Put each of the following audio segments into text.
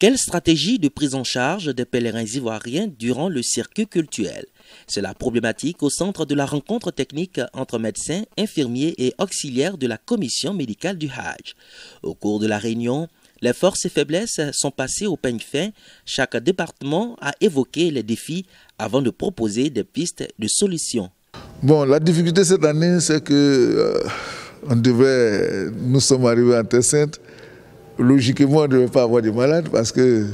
Quelle stratégie de prise en charge des pèlerins ivoiriens durant le circuit culturel C'est la problématique au centre de la rencontre technique entre médecins, infirmiers et auxiliaires de la commission médicale du Hajj. Au cours de la réunion, les forces et faiblesses sont passées au peigne fin. Chaque département a évoqué les défis avant de proposer des pistes de solutions. Bon, la difficulté cette année, c'est que euh, devait, nous sommes arrivés à Terre logiquement, on ne devait pas avoir des malades parce que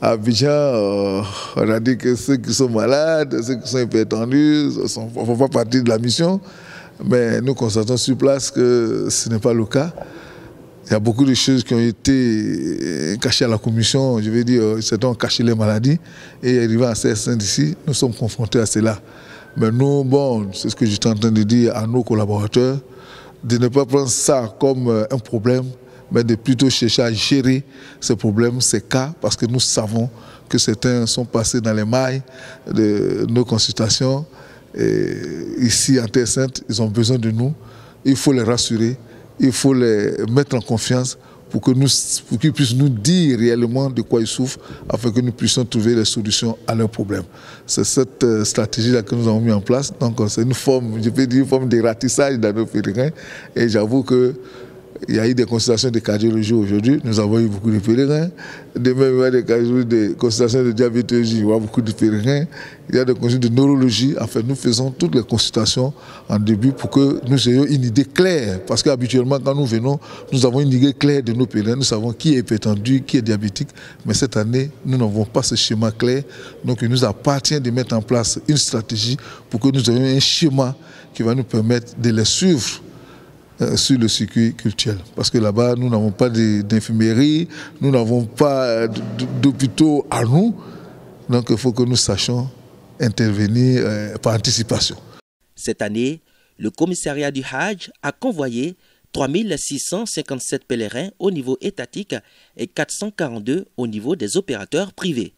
à euh, on a dit que ceux qui sont malades, ceux qui sont tendus, ne font pas partie de la mission. Mais nous constatons sur place que ce n'est pas le cas. Il y a beaucoup de choses qui ont été euh, cachées à la commission. Je veux dire, euh, certains ont caché les maladies. Et arrivant à CS1 d'ici, nous sommes confrontés à cela. Mais nous, bon, c'est ce que j'étais en train de dire à nos collaborateurs, de ne pas prendre ça comme un problème, mais de plutôt chercher à gérer ces problèmes, ces cas, parce que nous savons que certains sont passés dans les mailles de nos consultations. Et ici, en Terre Sainte, ils ont besoin de nous. Il faut les rassurer, il faut les mettre en confiance pour qu'ils puissent nous dire réellement de quoi ils souffrent, afin que nous puissions trouver les solutions à leurs problèmes. C'est cette euh, stratégie-là que nous avons mis en place. Donc c'est une forme, je vais dire, une forme de ratissage dans nos pèlerins. Et j'avoue que il y a eu des consultations de cardiologie aujourd'hui, nous avons eu beaucoup de pèlerins. Demain, il y a des, des consultations de diabétologie, il y a beaucoup de pèlerins. Il y a des consultations de neurologie. Enfin, nous faisons toutes les consultations en début pour que nous ayons une idée claire. Parce qu'habituellement, quand nous venons, nous avons une idée claire de nos pèlerins. Nous savons qui est pétendu, qui est diabétique. Mais cette année, nous n'avons pas ce schéma clair. Donc, il nous appartient de mettre en place une stratégie pour que nous ayons un schéma qui va nous permettre de les suivre euh, sur le circuit culturel. Parce que là-bas, nous n'avons pas d'infirmerie, nous n'avons pas euh, d'hôpitaux à nous. Donc il faut que nous sachions intervenir euh, par anticipation. Cette année, le commissariat du Hajj a convoyé 3657 pèlerins au niveau étatique et 442 au niveau des opérateurs privés.